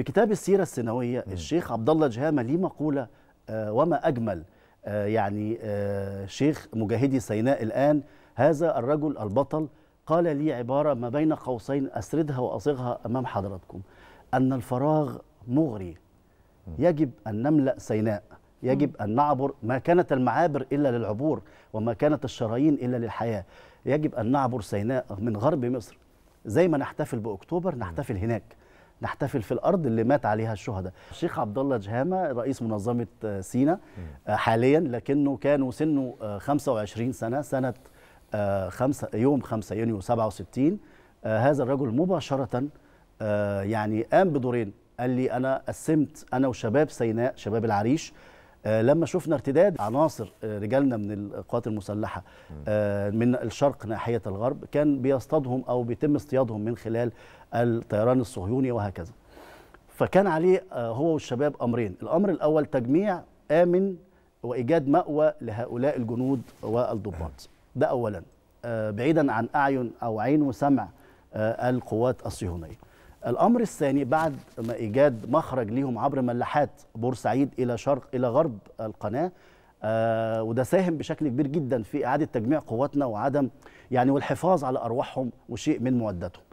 في كتاب السيره السنويه الشيخ عبد الله جهامه ليه مقوله آه، وما اجمل آه، يعني آه، شيخ مجاهدي سيناء الان هذا الرجل البطل قال لي عباره ما بين قوسين اسردها واصيغها امام حضراتكم ان الفراغ مغري يجب ان نملا سيناء يجب ان نعبر ما كانت المعابر الا للعبور وما كانت الشرايين الا للحياه يجب ان نعبر سيناء من غرب مصر زي ما نحتفل باكتوبر نحتفل هناك نحتفل في الارض اللي مات عليها الشهداء الشيخ عبد الله جهامه رئيس منظمه آه، سينا آه، حاليا لكنه كان سنه 25 آه، سنه سنه 5 يوم 5 يونيو 67 هذا الرجل مباشره يعني قام بدورين قال لي انا قسمت انا وشباب سيناء شباب العريش آه، لما شفنا ارتداد عناصر آه، رجالنا من القوات المسلحه آه، من الشرق ناحيه الغرب كان بيصطادهم او بيتم اصطيادهم من خلال الطيران الصهيوني وهكذا فكان عليه هو والشباب امرين الامر الاول تجميع امن وايجاد ماوى لهؤلاء الجنود والضباط ده اولا بعيدا عن اعين او عين وسمع القوات الصهيونيه الامر الثاني بعد ما ايجاد مخرج ليهم عبر ملاحات بورسعيد الى شرق الى غرب القناه آه وده ساهم بشكل كبير جدا في اعاده تجميع قواتنا وعدم يعني والحفاظ على ارواحهم وشيء من مودتهم